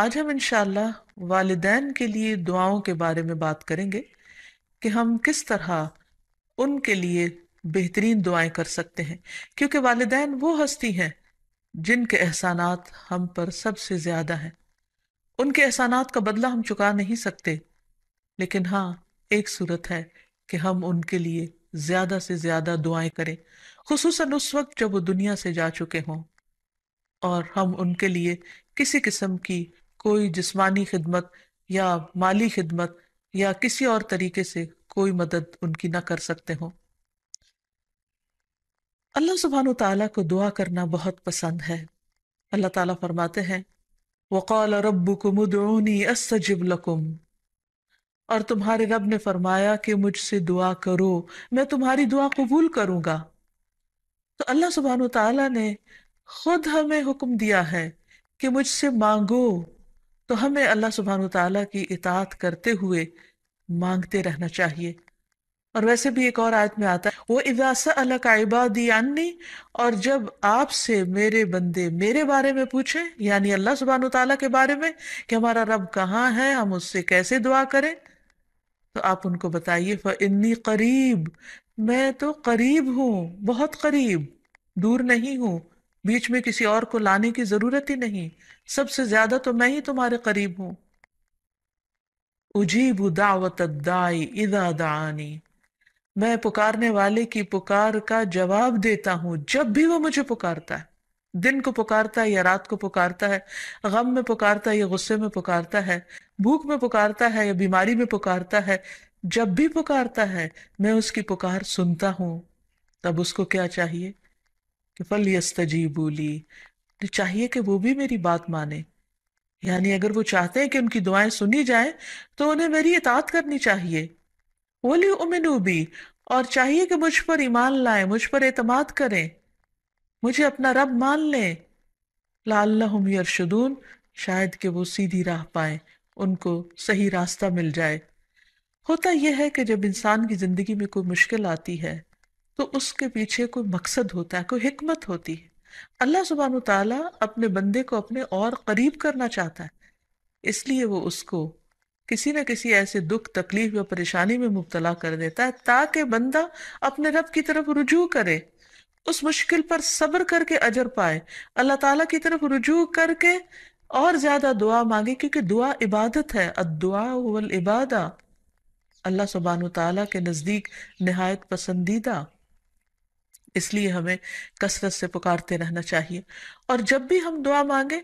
आज हम इनशाला वालदान के लिए दुआओं के बारे में बात करेंगे कि हम किस तरह उनके लिए बेहतरीन दुआएं कर सकते हैं क्योंकि वालदेन वो हस्ती हैं जिनके एहसानात हम पर सबसे ज़्यादा हैं उनके एहसानात का बदला हम चुका नहीं सकते लेकिन हाँ एक सूरत है कि हम उनके लिए ज़्यादा से ज़्यादा दुआएं करें खसूस उस वक्त जब वो दुनिया से जा चुके हों और हम उनके लिए किसी किस्म की कोई जिस्मानी खिदमत या माली खिदमत या किसी और तरीके से कोई मदद उनकी ना कर सकते हो अल्लाह सुबहान तला को दुआ करना बहुत पसंद है अल्लाह ताला फरमाते हैं वक़ौल रबुकुमुदनी असजिब लकुम और तुम्हारे रब ने फरमाया कि मुझसे दुआ करो मैं तुम्हारी दुआ कबूल करूँगा तो अल्लाह सुबहान तला ने खुद हमें हुक्म दिया है कि मुझसे मांगो तो हमें अल्लाह सुबहान तला की इतात करते हुए मांगते रहना चाहिए और वैसे भी एक और आयत में आता है वो इजासा अल्लाह का इबादी अन्नी और जब आपसे मेरे बंदे मेरे बारे में पूछे यानी अल्लाह सुबहान तला के बारे में कि हमारा रब कहाँ है हम उससे कैसे दुआ करें तो आप उनको बताइए फ इन्नी करीब मैं तो करीब हूँ बहुत करीब दूर नहीं हूँ बीच में किसी और को लाने की जरूरत ही नहीं सबसे ज्यादा तो मैं ही तुम्हारे करीब हूं उजीब दावत दाई इदा दानी मैं पुकारने वाले की पुकार का जवाब देता हूं जब भी वो मुझे पुकारता है दिन को पुकारता है या रात को पुकारता है गम में पुकारता है या गुस्से में पुकारता है भूख में पुकारता है या बीमारी में पुकारता है जब भी पुकारता है मैं उसकी पुकार सुनता हूं तब उसको क्या चाहिए कि फल यस्तजीबूली तो चाहिए कि वो भी मेरी बात माने यानी अगर वो चाहते हैं कि उनकी दुआएं सुनी जाएं तो उन्हें मेरी इतात करनी चाहिए बोली उमिन भी और चाहिए कि मुझ पर ईमान लाएं मुझ पर एतमाद करें मुझे अपना रब मान लें लाल यरशदून शायद कि वो सीधी राह पाए उनको सही रास्ता मिल जाए होता यह है कि जब इंसान की ज़िंदगी में कोई मुश्किल आती है तो उसके पीछे कोई मकसद होता है कोई हिकमत होती है अल्लाह सुबहान तला अपने बंदे को अपने और करीब करना चाहता है इसलिए वो उसको किसी न किसी ऐसे दुख तकलीफ या परेशानी में मुबतला कर देता है ताकि बंदा अपने रब की तरफ रुजू करे उस मुश्किल पर सब्र करके अजर पाए अल्लाह ताला की तरफ रुजू करके और ज्यादा दुआ मांगे क्योंकि दुआ इबादत है अदुआ इबादा अल्लाह सुबहान तला के नज़दीक नहायत पसंदीदा इसलिए हमें कसरत से पुकारते रहना चाहिए और जब भी हम दुआ मांगे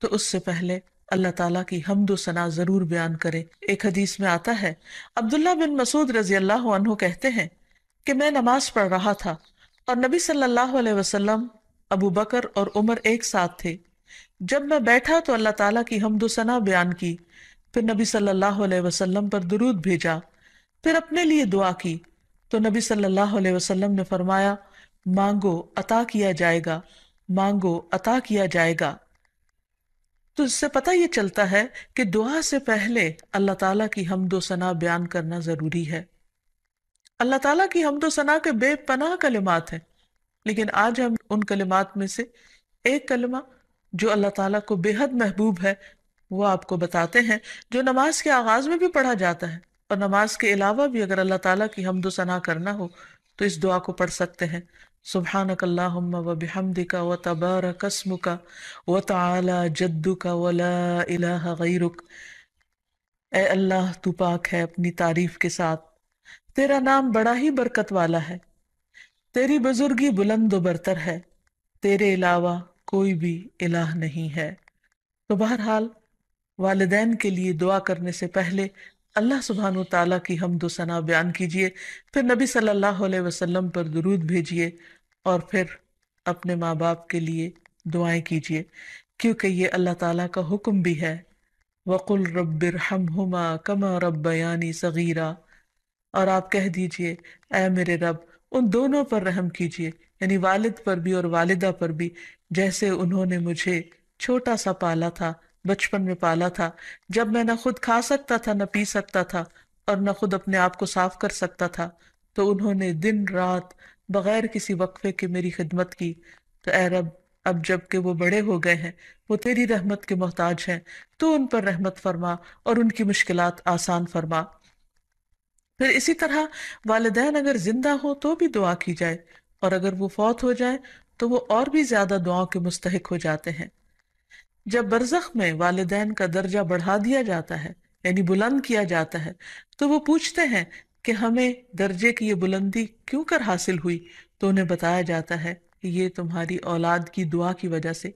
तो उससे पहले अल्लाह ताला की हमदो सना जरूर बयान करें एक हदीस में आता है अब्दुल्ला बिन मसूद रजी अल्लाह कहते हैं कि मैं नमाज पढ़ रहा था और नबी सल्लल्लाहु अलैहि वसल्लम अबू बकर और उमर एक साथ थे जब मैं बैठा तो अल्लाह ताला की हमदो सना बयान की फिर नबी सल्लल्लाहु अलैहि पर दरूद भेजा फिर अपने लिए दुआ की तो नबी सल्लल्लाहु अलैहि वसल्लम ने फरमाया मांगो अता किया जाएगा मांगो अता किया जाएगा तो इससे पता ये चलता है कि दुआ से पहले अल्लाह ताला की हमदो सना बयान करना ज़रूरी है अल्लाह ताला की हमदो सना के बेपनाह कलिमात हैं लेकिन आज हम उन कलिमात में से एक कलमा जो अल्लाह ताला को बेहद महबूब है वो आपको बताते हैं जो नमाज के आगाज़ में भी पढ़ा जाता है और नमाज के अलावा भी अगर अल्लाह ताला की हमदो सना करना हो तो इस दुआ को पढ़ सकते हैं सुबह व बिहमदिका व तबार कसमुका व तला जद्दू का वला गैरुक ए अल्लाह तू पाक है अपनी तारीफ के साथ तेरा नाम बड़ा ही बरकत वाला है तेरी बुजुर्गी बुलंद बरतर है तेरे अलावा कोई भी इलाह नहीं है तो बहरहाल वालदेन के लिए दुआ करने से पहले अल्लाह सुबहान तला की हमद सना बयान कीजिए फिर नबी सल्लल्लाहु अलैहि वसल्लम पर दरूद भेजिए और फिर अपने माँ बाप के लिए दुआएं कीजिए क्योंकि ये अल्लाह ताला का हुक्म भी है वक़ुल रब्बिर हम कम कमा रब्बयानी सगीरा और आप कह दीजिए ए मेरे रब उन दोनों पर रहम कीजिए यानी वालिद पर भी और वालदा पर भी जैसे उन्होंने मुझे छोटा सा पाला था बचपन में पाला था जब मैं न खुद खा सकता था न पी सकता था और न खुद अपने आप को साफ कर सकता था तो उन्होंने दिन रात बगैर किसी वक्फे के मेरी खिदमत की तो ए रब अब जब वो बड़े हो गए हैं वो तेरी रहमत के मोहताज हैं तो उन पर रहमत फरमा और उनकी मुश्किल आसान फरमा फिर इसी तरह वालदेन अगर जिंदा हो तो भी दुआ की जाए और अगर वो फौत हो जाए तो वो और भी ज्यादा दुआओं के मुस्तक हो जाते हैं जब बरसख में वालदेन का दर्जा बढ़ा दिया जाता है यानी बुलंद किया जाता है तो वो पूछते हैं कि हमें दर्जे की ये बुलंदी क्यों कर हासिल हुई तो उन्हें बताया जाता है कि ये तुम्हारी औलाद की दुआ की वजह से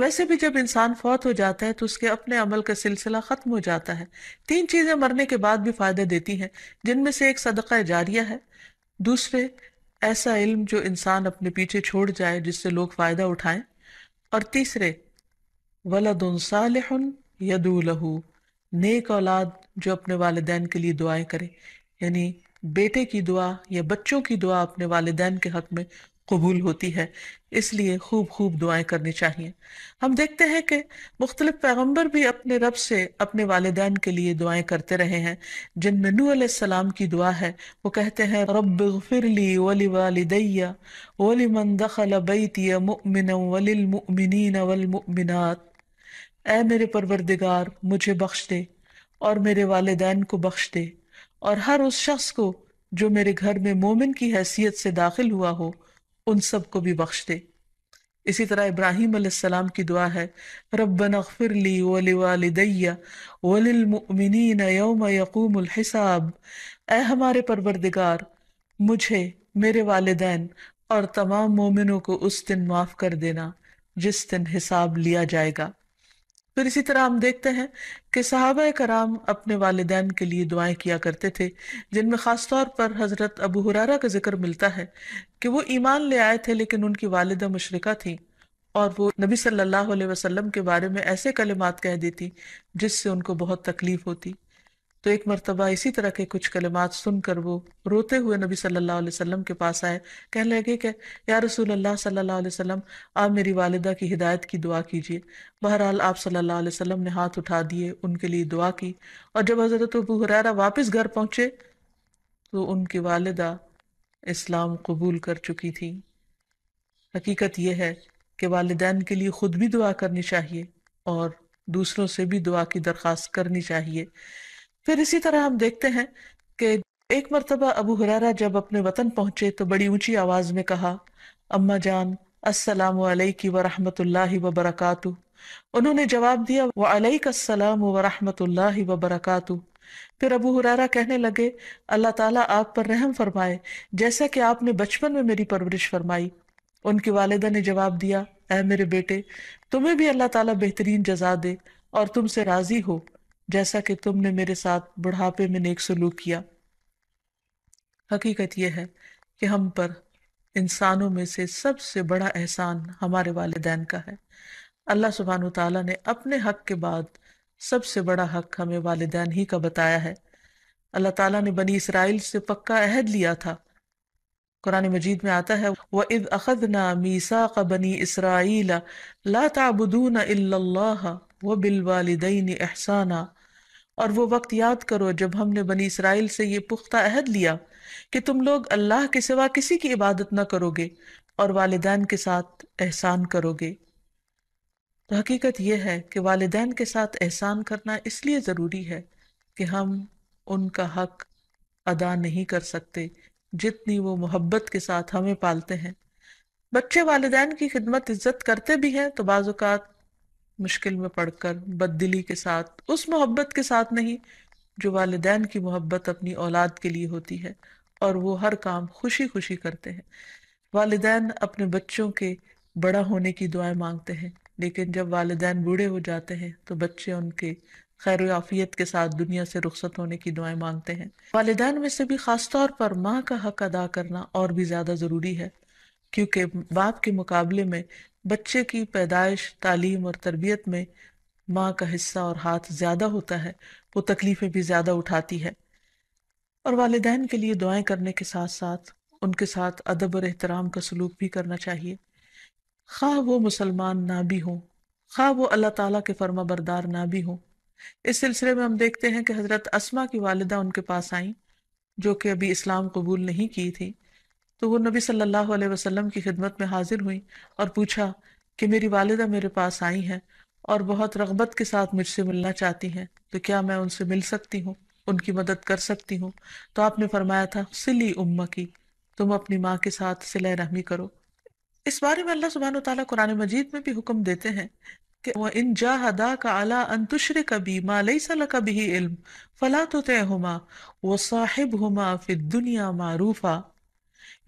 वैसे भी जब इंसान फौत हो जाता है तो उसके अपने अमल का सिलसिला ख़त्म हो जाता है तीन चीज़ें मरने के बाद भी फ़ायदा देती हैं जिनमें से एक सदका जारिया है दूसरे ऐसा इल्म जो इंसान अपने पीछे छोड़ जाए जिससे लोग फ़ायदा उठाएं और तीसरे वलद सालह यदू लहू नेक औलाद जो अपने वालदेन के लिए दुआएं करे यानी बेटे की दुआ या बच्चों की दुआ अपने वालदेन के हक में कबूल होती है इसलिए खूब खूब दुआएं करनी चाहिए हम देखते हैं कि मुख्तलिफ पैगम्बर भी अपने रब से अपने वालदेन के लिए दुआएं करते रहे हैं जिन नू सलाम की दुआ है वो कहते हैं रब गफिरली वली वालदैया वली मन मुमिन वलिलमुमिनीन ए मेरे परवरदिगार मुझे बख्श दे और मेरे वालदेन को बख्श दे और हर उस शख्स को जो मेरे घर में मोमिन की हैसियत से दाखिल हुआ हो उन सब को भी बख्श दे इसी तरह इब्राहिम अलैहिस्सलाम की दुआ है रब्बन अगफिर ली वालिदैया मुमिनीन यौम यकूमुल हिसाब ए हमारे परवरदिगार मुझे मेरे वालदेन और तमाम मोमिनों को उस दिन माफ़ कर देना जिस दिन हिसाब लिया जाएगा फिर इसी तरह हम देखते हैं कि सहाबा कराम अपने वालदान के लिए दुआएं किया करते थे जिनमें ख़ासतौर पर हज़रत अबू हुरारा का जिक्र मिलता है कि वो ईमान ले आए थे लेकिन उनकी वालदा मुशरक़ा थी और वो नबी सल्लल्लाहु अलैहि वसल्लम के बारे में ऐसे कलिमात कह देती जिससे उनको बहुत तकलीफ़ होती तो एक मरतबा इसी तरह के कुछ कलमात सुनकर वो रोते हुए नबी सल्लल्लाहु अलैहि वसल्लम के पास आए कह लगे कि या रसूल अल्लाह सल्लल्लाहु अलैहि वसल्लम आप मेरी वालदा की हिदायत की दुआ कीजिए बहरहाल आप सल्लल्लाहु अलैहि वसल्लम ने हाथ उठा दिए उनके लिए दुआ की और जब हज़रत अबू हुरैरा वापस घर पहुंचे तो उनकी वालदा इस्लाम कबूल कर चुकी थी हकीकत यह है कि वालदेन के लिए ख़ुद भी दुआ करनी चाहिए और दूसरों से भी दुआ की दरख्वास्त करनी चाहिए फिर इसी तरह हम देखते हैं कि एक मरतबा अबू हुरारा जब अपने वतन पहुंचे तो बड़ी ऊंची आवाज में कहा अम्मा जान अस्सलाम वालेकी व रहमतुल्लाहि व बरकातु उन्होंने जवाब दिया व अलैकस्सलाम व रहमतुल्लाहि व बरकातु फिर अबू हुरारा कहने लगे अल्लाह ताला आप पर रहम फरमाए जैसा कि आपने बचपन में मेरी परवरिश फरमाई उनकी वालदा ने जवाब दिया ऐ मेरे बेटे तुम्हें भी अल्लाह ताला बेहतरीन जजा दे और तुमसे राजी हो जैसा कि तुमने मेरे साथ बुढ़ापे में नेक सलूक किया हकीकत यह है कि हम पर इंसानों में से सबसे बड़ा एहसान हमारे वालदेन का है अल्लाह सुबहान ताला ने अपने हक के बाद सबसे बड़ा हक हमें वालदेन ही का बताया है अल्लाह ताला ने बनी इसराइल से पक्का अहद लिया था कुरान मजीद में आता है वह इद अखदना मीसा का बनी इसराइल ला ताबुदून व बिल एहसाना और वो वक्त याद करो जब हमने बनी इसराइल से ये पुख्ता अहद लिया कि तुम लोग अल्लाह के सिवा किसी की इबादत ना करोगे और वालदान के साथ एहसान करोगे तो हकीकत यह है कि वालदान के साथ एहसान करना इसलिए ज़रूरी है कि हम उनका हक अदा नहीं कर सकते जितनी वो मोहब्बत के साथ हमें पालते हैं बच्चे वालदेन की खिदमत इज्जत करते भी हैं तो बाज़ात मुश्किल में पड़कर बददिली के साथ उस मोहब्बत के साथ नहीं जो वालदेन की मोहब्बत अपनी औलाद के लिए होती है और वो हर काम खुशी खुशी करते हैं वालदेन अपने बच्चों के बड़ा होने की दुआएं मांगते हैं लेकिन जब वालदेन बूढ़े हो जाते हैं तो बच्चे उनके खैर आफियत के साथ दुनिया से रुख्सत होने की दुआएं मांगते हैं वालदेन में से भी ख़ासतौर पर माँ का हक अदा करना और भी ज़्यादा ज़रूरी है क्योंकि बाप के मुकाबले में बच्चे की पैदाइश तालीम और तरबियत में माँ का हिस्सा और हाथ ज़्यादा होता है वो तकलीफ़ें भी ज़्यादा उठाती है और वालदेन के लिए दुआएं करने के साथ साथ उनके साथ अदब और एहतराम का सलूक भी करना चाहिए खा वो मुसलमान ना भी हों खा वो अल्लाह ताला के फर्मा बरदार ना भी हों इस सिलसिले में हम देखते हैं कि हज़रत असमा की वालदा उनके पास आईं जो कि अभी इस्लाम कबूल नहीं की थी तो वो नबी सल्लल्लाहु अलैहि वसल्लम की खिदमत में हाजिर हुई और पूछा कि मेरी वालदा मेरे पास आई हैं और बहुत रगबत के साथ मुझसे मिलना चाहती हैं तो क्या मैं उनसे मिल सकती हूँ उनकी मदद कर सकती हूँ तो आपने फरमाया था सिली उम्म की तुम अपनी माँ के साथ सिले रहमी करो इस बारे में अल्लाह सुबहान तला कुरान मजीद में भी हुक्म देते हैं कि वह इन जा हदा का अला अंतुशर कभी मालई सला कभी इल्म फला तो तय हुमा व साहिब हुमा फिर दुनिया मारूफा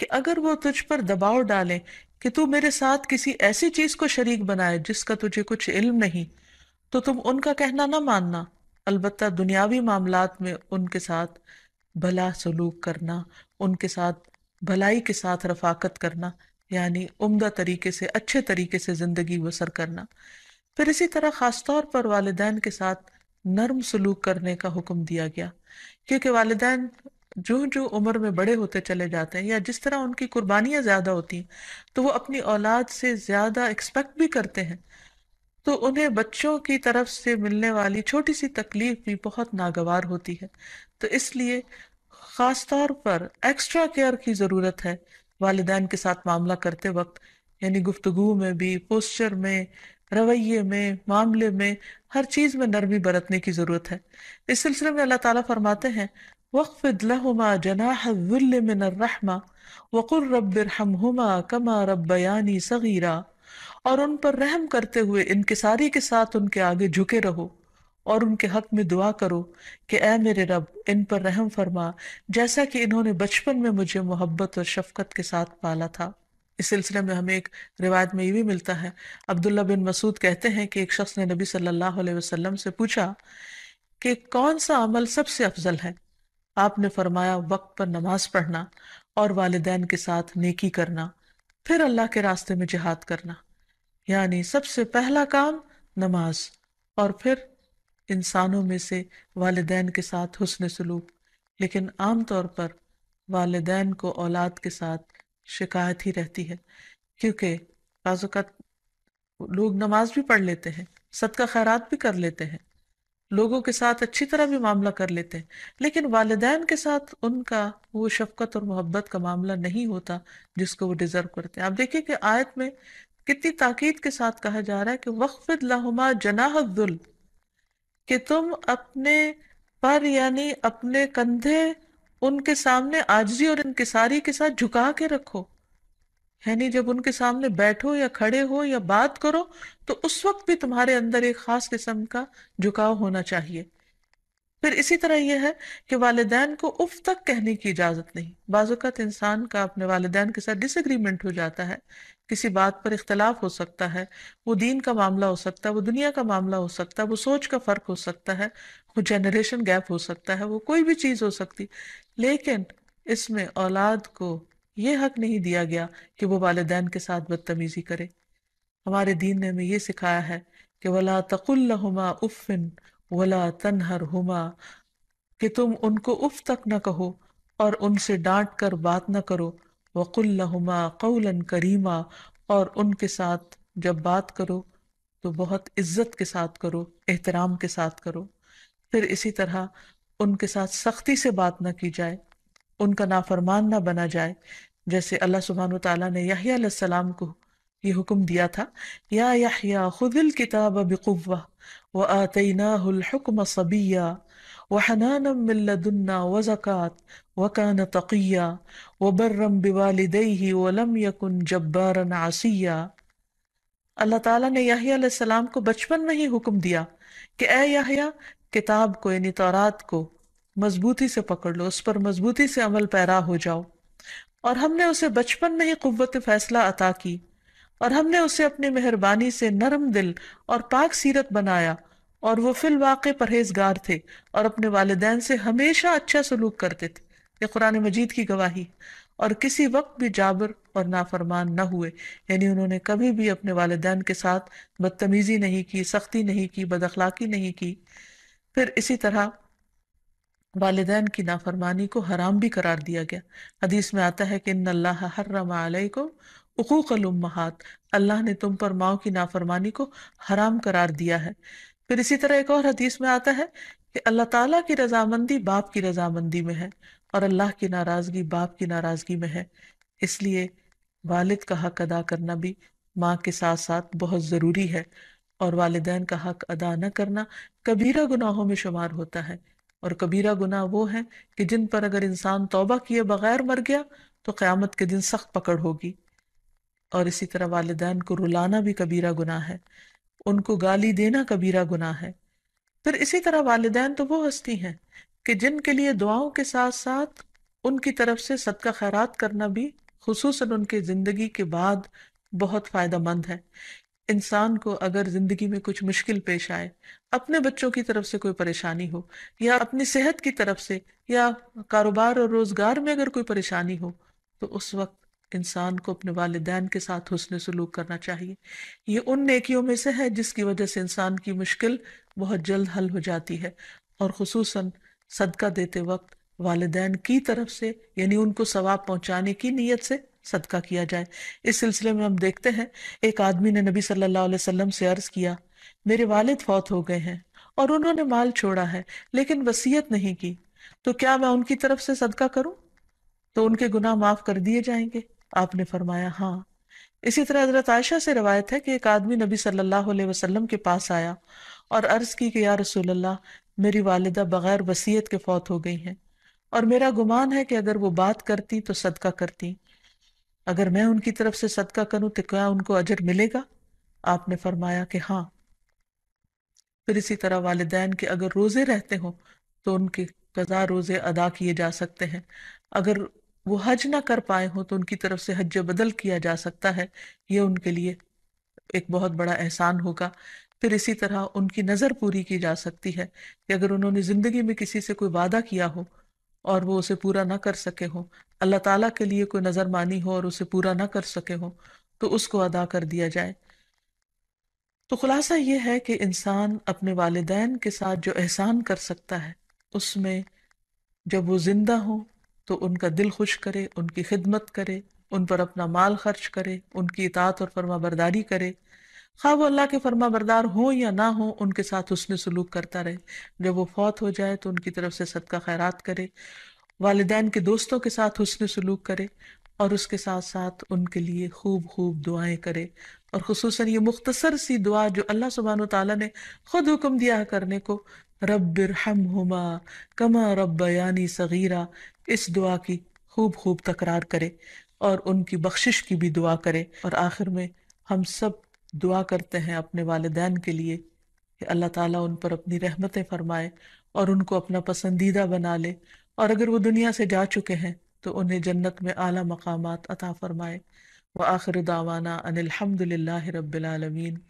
कि अगर वो तुझ पर दबाव डालें कि तू मेरे साथ किसी ऐसी चीज को शरीक बनाए जिसका तुझे कुछ इल्म नहीं तो तुम उनका कहना ना मानना अलबत् दुनियावी मामला में उनके साथ भला सलूक करना उनके साथ भलाई के साथ रफाकत करना यानी उम्दा तरीके से अच्छे तरीके से ज़िंदगी बसर करना फिर इसी तरह ख़ास तौर पर वालदेन के साथ नर्म सलूक करने का हुक्म दिया गया क्योंकि वालदेन जो जो उम्र में बड़े होते चले जाते हैं या जिस तरह उनकी कुर्बानियां ज्यादा होती हैं तो वो अपनी औलाद से ज्यादा एक्सपेक्ट भी करते हैं तो उन्हें बच्चों की तरफ से मिलने वाली छोटी सी तकलीफ भी बहुत नागवार होती है तो इसलिए ख़ास तौर पर एक्स्ट्रा केयर की ज़रूरत है वालदान के साथ मामला करते वक्त यानी गुफ्तगु में भी पोस्चर में रवैये में मामले में हर चीज़ में नरमी बरतने की ज़रूरत है इस सिलसिले में अल्लाह ताला फरमाते हैं واخفض لهما جناح الذل من الرحمة وقل رب ارحمهما كما ربياني صغيرا और उन पर रहम करते हुए इनकसारी के साथ उनके आगे झुके रहो और उनके हक में दुआ करो कि ऐ मेरे रब इन पर रहम फरमा जैसा कि इन्होंने बचपन में मुझे मोहब्बत और शफकत के साथ पाला था इस सिलसिले में हमें एक रिवायत में ये भी मिलता है अब्दुल्ला बिन मसूद कहते हैं कि एक शख्स ने नबी सल्लल्लाहु अलैहि वसल्लम से पूछा कि कौन सा अमल सबसे अफजल है आपने फरमाया वक्त पर नमाज पढ़ना और वालदेन के साथ नेकी करना फिर अल्लाह के रास्ते में जिहाद करना यानी सबसे पहला काम नमाज और फिर इंसानों में से वालदेन के साथ हुसन सलूक लेकिन आम तौर पर वालदेन को औलाद के साथ शिकायत ही रहती है क्योंकि बाज़ात लोग नमाज भी पढ़ लेते हैं सदका खैरात भी कर लेते हैं लोगों के साथ अच्छी तरह भी मामला कर लेते हैं लेकिन वालदेन के साथ उनका वो शफकत और मोहब्बत का मामला नहीं होता जिसको वो डिजर्व करते हैं आप देखिए कि आयत में कितनी ताकीद के साथ कहा जा रहा है कि वक्फ लहुमा जनाह कि तुम अपने पर यानी अपने कंधे उनके सामने आजी और इनके सारी के साथ झुका के रखो यानी जब उनके सामने बैठो या खड़े हो या बात करो तो उस वक्त भी तुम्हारे अंदर एक खास किस्म का झुकाव होना चाहिए फिर इसी तरह यह है कि वालदेन को उफ तक कहने की इजाज़त नहीं बाज़त इंसान का अपने वालदेन के साथ डिसग्रीमेंट हो जाता है किसी बात पर इख्तलाफ हो सकता है वो दीन का मामला हो सकता है वो दुनिया का मामला हो सकता है वो सोच का फ़र्क हो सकता है वो जनरेशन गैप हो सकता है वो कोई भी चीज़ हो सकती लेकिन इसमें औलाद को ये हक नहीं दिया गया कि वो वालदेन के साथ बदतमीजी करे हमारे दीन ने हमें यह सिखाया है कि वला तकुल्लहुमा उफ़िन वला तनहर कि तुम उनको उफ तक न कहो और उनसे डांट कर बात न करो वकुल्लहुमा कौलन करीमा और उनके साथ जब बात करो तो बहुत इज्जत के साथ करो एहतराम के साथ करो फिर इसी तरह उनके साथ सख्ती से बात ना की जाए उनका नाफरमान ना बना जाए जैसे अल्लाह सुबहान तला ने याहियाम को ये हुक्म दिया था या खुदिल किताब बकुवा व आतना सबिया वहनानमिल्लदन्ना वज़क़ात वकान तकिया वबर्रम बिवालदई वलम यकुन जब्बारन आसिया अल्लाह ताला ने याहिया को बचपन में ही हुक्म दिया कि ए याहिया किताब को यानी तौरात को मजबूती से पकड़ लो उस पर मजबूती से अमल पैरा हो जाओ और हमने उसे बचपन में ही कुत फैसला अता की और हमने उसे अपनी मेहरबानी से नरम दिल और पाक सीरत बनाया और वो फिल वाक़ परहेजगार थे और अपने वाले से हमेशा अच्छा सलूक करते थे ये कुरान मजीद की गवाही और किसी वक्त भी जाबर और नाफरमान न हुए यानी उन्होंने कभी भी अपने वालदेन के साथ बदतमीज़ी नहीं की सख्ती नहीं की बदखलाकी नहीं की फिर इसी तरह वालदेन की नाफरमानी को हराम भी करार दिया गया हदीस में आता है कि इन अल्लाह हर्रम को उकूकलमहात अल्लाह ने तुम पर माओ की नाफरमानी को हराम करार दिया है फिर इसी तरह एक और हदीस में आता है कि अल्लाह ताला की रजामंदी बाप की रजामंदी में है और अल्लाह की नाराज़गी बाप की नाराज़गी में है इसलिए वालिद का हक अदा करना भी माँ के साथ साथ बहुत ज़रूरी है और वालदेन का हक अदा न करना कबीरा गुनाहों में शुमार होता है और कबीरा गुनाह वो है कि जिन पर अगर इंसान तोबा किए बगैर मर गया तो क़्यामत के दिन सख्त पकड़ होगी और इसी तरह वालदेन को रुलाना भी कबीरा गुनाह है उनको गाली देना कबीरा गुनाह है फिर इसी तरह वालदेन तो वो हस्ती हैं कि जिनके लिए दुआओं के साथ साथ उनकी तरफ से सदका खैरात करना भी खसूस उनके ज़िंदगी के बाद बहुत फ़ायदा मंद है इंसान को अगर जिंदगी में कुछ मुश्किल पेश आए अपने बच्चों की तरफ से कोई परेशानी हो या अपनी सेहत की तरफ से या कारोबार और रोजगार में अगर कोई परेशानी हो तो उस वक्त इंसान को अपने वालदेन के साथ हुसन सलूक करना चाहिए ये उन नेकियों में से है जिसकी वजह से इंसान की मुश्किल बहुत जल्द हल हो जाती है और खसूस सदका देते वक्त वालदेन की तरफ से यानी उनको सवाब पहुंचाने की नीयत से सदका किया जाए इस सिलसिले में हम देखते हैं एक आदमी ने नबी सल्लल्लाहु अलैहि वसल्लम से अर्ज किया मेरे वालिद फौत हो गए हैं और उन्होंने माल छोड़ा है लेकिन वसीयत नहीं की तो क्या मैं उनकी तरफ से सदका करूं तो उनके गुनाह माफ कर दिए जाएंगे आपने फरमाया हाँ इसी तरह हजरत आयशा से रवायत है कि एक आदमी नबी सल्लल्लाहु अलैहि वसल्लम के पास आया और अर्ज की कि या अल्लाह मेरी वालिदा बगैर वसीयत के फौत हो गई हैं और मेरा गुमान है कि अगर वो बात करती तो सदका करती अगर मैं उनकी तरफ से सदका करूं तो क्या उनको अजर मिलेगा आपने फरमाया कि हाँ फिर इसी तरह वालदेन के अगर रोजे रहते हो तो उनके कजा रोजे अदा किए जा सकते हैं अगर वो हज ना कर पाए हों तो उनकी तरफ से हज बदल किया जा सकता है ये उनके लिए एक बहुत बड़ा एहसान होगा फिर इसी तरह उनकी नज़र पूरी की जा सकती है कि अगर उन्होंने ज़िंदगी में किसी से कोई वादा किया हो और वो उसे पूरा ना कर सके हो अल्लाह ताला के लिए कोई नजर मानी हो और उसे पूरा ना कर सके हो तो उसको अदा कर दिया जाए तो खुलासा यह है कि इंसान अपने वालदेन के साथ जो एहसान कर सकता है उसमें जब वो ज़िंदा हो तो उनका दिल खुश करे उनकी खिदमत करे उन पर अपना माल खर्च करे उनकी इतात और फरमाबरदारी करे खा हाँ, वो अल्लाह के फर्मा बरदार हों या ना हो उनके साथ उसने सलूक करता रहे जब वो फौत हो जाए तो उनकी तरफ से सदका खैरात करे वालदेन के दोस्तों के साथ उसने सलूक करे और उसके साथ साथ उनके लिए खूब खूब दुआएं करे और खसूस ये मुख्तसर सी दुआ जो अल्लाह सुबहान तला ने खुद हुक्म दिया करने को रब हम हुमा कमा रब यानी सगीरा इस दुआ की खूब खूब तकरार करे और उनकी बख्शिश की भी दुआ करे और आखिर में हम सब दुआ करते हैं अपने वालदान के लिए कि अल्लाह ताला उन पर अपनी रहमतें फरमाए और उनको अपना पसंदीदा बना ले और अगर वो दुनिया से जा चुके हैं तो उन्हें जन्नत में आला मकाम अता फरमाए व आखिर दावाना अनिलहमदिल्ला रबालमीन